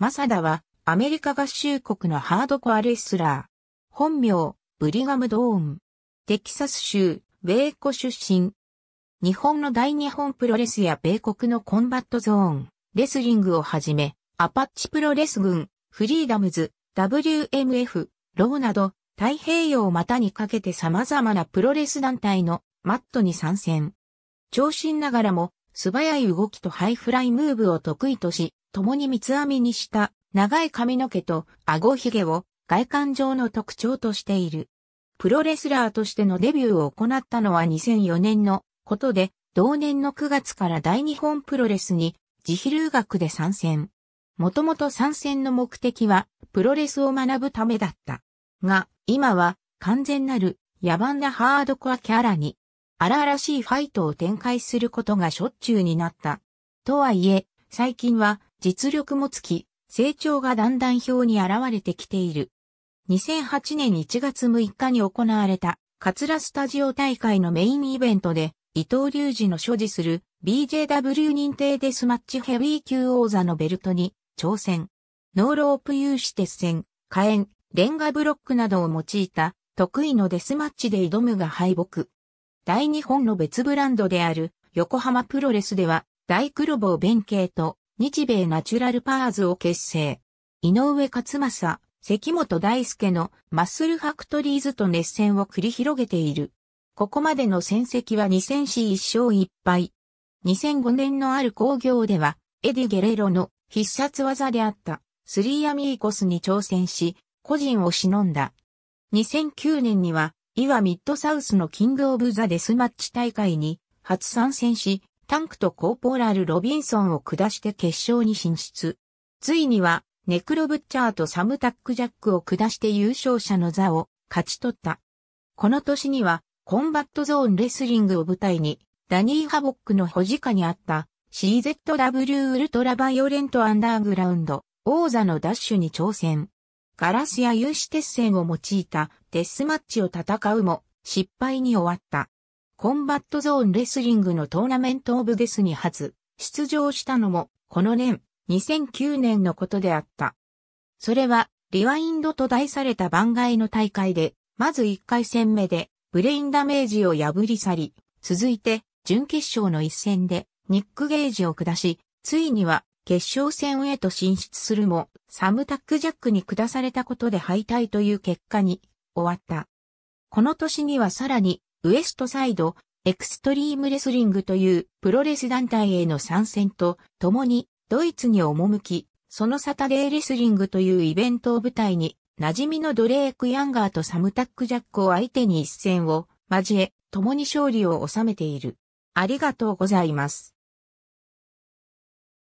マサダは、アメリカ合衆国のハードコアレスラー。本名、ブリガム・ドーン。テキサス州、米コ出身。日本の大日本プロレスや米国のコンバットゾーン、レスリングをはじめ、アパッチプロレス軍、フリーダムズ、WMF、ローなど、太平洋を股にかけて様々なプロレス団体のマットに参戦。長身ながらも素早い動きとハイフライムーブを得意とし、共に三つ編みにした長い髪の毛と顎ひげを外観上の特徴としている。プロレスラーとしてのデビューを行ったのは2004年のことで、同年の9月から大日本プロレスに自費留学で参戦。もともと参戦の目的はプロレスを学ぶためだった。が、今は完全なる野蛮なハードコアキャラに荒々しいファイトを展開することがしょっちゅうになった。とはいえ、最近は実力もつき、成長がだんだん表に現れてきている。2008年1月6日に行われた、カツラスタジオ大会のメインイベントで、伊藤隆二の所持する BJW 認定デスマッチヘビー級王座のベルトに挑戦。ノーロープ有刺鉄線、火炎、レンガブロックなどを用いた得意のデスマッチで挑むが敗北。大日本の別ブランドである横浜プロレスでは大黒棒弁慶と日米ナチュラルパーズを結成。井上勝正、関本大輔のマッスルファクトリーズと熱戦を繰り広げている。ここまでの戦績は2000市1勝1敗。2005年のある工業では、エディ・ゲレロの必殺技であったスリーアミーコスに挑戦し、個人を忍んだ。2009年にはイはミッドサウスのキングオブザデスマッチ大会に初参戦し、タンクとコーポラル・ロビンソンを下して決勝に進出。ついには、ネクロブッチャーとサムタックジャックを下して優勝者の座を勝ち取った。この年には、コンバットゾーンレスリングを舞台に、ダニー・ハボックの保持下にあった CZW ウルトラバイオレントアンダーグラウンド王座のダッシュに挑戦。ガラスや有刺鉄線を用いたデスマッチを戦うも失敗に終わった。コンバットゾーンレスリングのトーナメントオブデスに初出場したのもこの年2009年のことであった。それはリワインドと題された番外の大会でまず1回戦目でブレインダメージを破り去り続いて準決勝の一戦でニックゲージを下しついには決勝戦へと進出するも、サムタックジャックに下されたことで敗退という結果に終わった。この年にはさらに、ウエストサイド、エクストリームレスリングというプロレス団体への参戦と、共にドイツに赴き、そのサタデーレスリングというイベントを舞台に、馴染みのドレーク・ヤンガーとサムタック・ジャックを相手に一戦を交え、共に勝利を収めている。ありがとうございます。